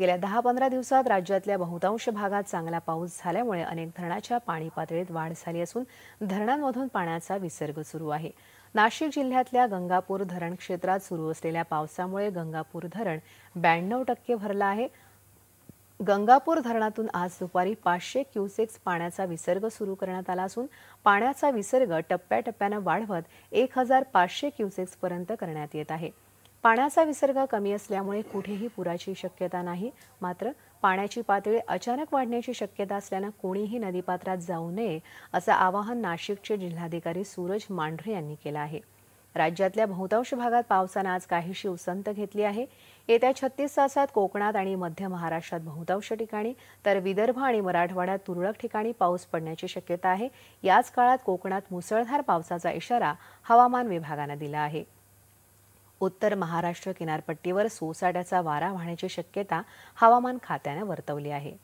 गेल्या दहा पंधरा दिवसात राज्यातल्या बहुतांश भागात चांगला पाऊस झाल्यामुळे अनेक धरणाच्या पाणी पातळीत वाढ झाली असून धरणांमधून पाण्याचा विसर्ग सुरू आहे नाशिक जिल्ह्यातल्या गंगापूर धरण क्षेत्रात सुरू असलेल्या पावसामुळे गंगापूर धरण ब्याण्णव टक्के भरलं आहे गंगापूर धरणातून आज दुपारी पाचशे क्युसेक्स पाण्याचा विसर्ग सुरू करण्यात आला असून पाण्याचा विसर्ग टप्प्याटप्प्यानं वाढवत एक हजार पाचशे क्युसेक्सपर्यंत करण्यात येत आहे पाण्याचा विसर्ग कमी असल्यामुळे कुठेही पुराची शक्यता नाही मात्र पाण्याची पातळी अचानक वाढण्याची शक्यता असल्यानं कोणीही नदीपात्रात जाऊ नये असं आवाहन नाशिकचे जिल्हाधिकारी सूरज मांढरे यांनी केलं आहे राज्यातल्या बहुतांश भागात पावसानं आज काहीशी उसंत घेतली आहे येत्या छत्तीस तासात कोकणात आणि मध्य महाराष्ट्रात बहुतांश ठिकाणी तर विदर्भ आणि मराठवाड्यात तुरळक ठिकाणी पाऊस पडण्याची शक्यता आहे याच काळात कोकणात मुसळधार पावसाचा इशारा हवामान विभागानं दिला आहे उत्तर महाराष्ट्र किनारपट्टीवर सोसाट्याचा वारा वाहण्याची शक्यता हवामान खात्यानं वर्तवली आहे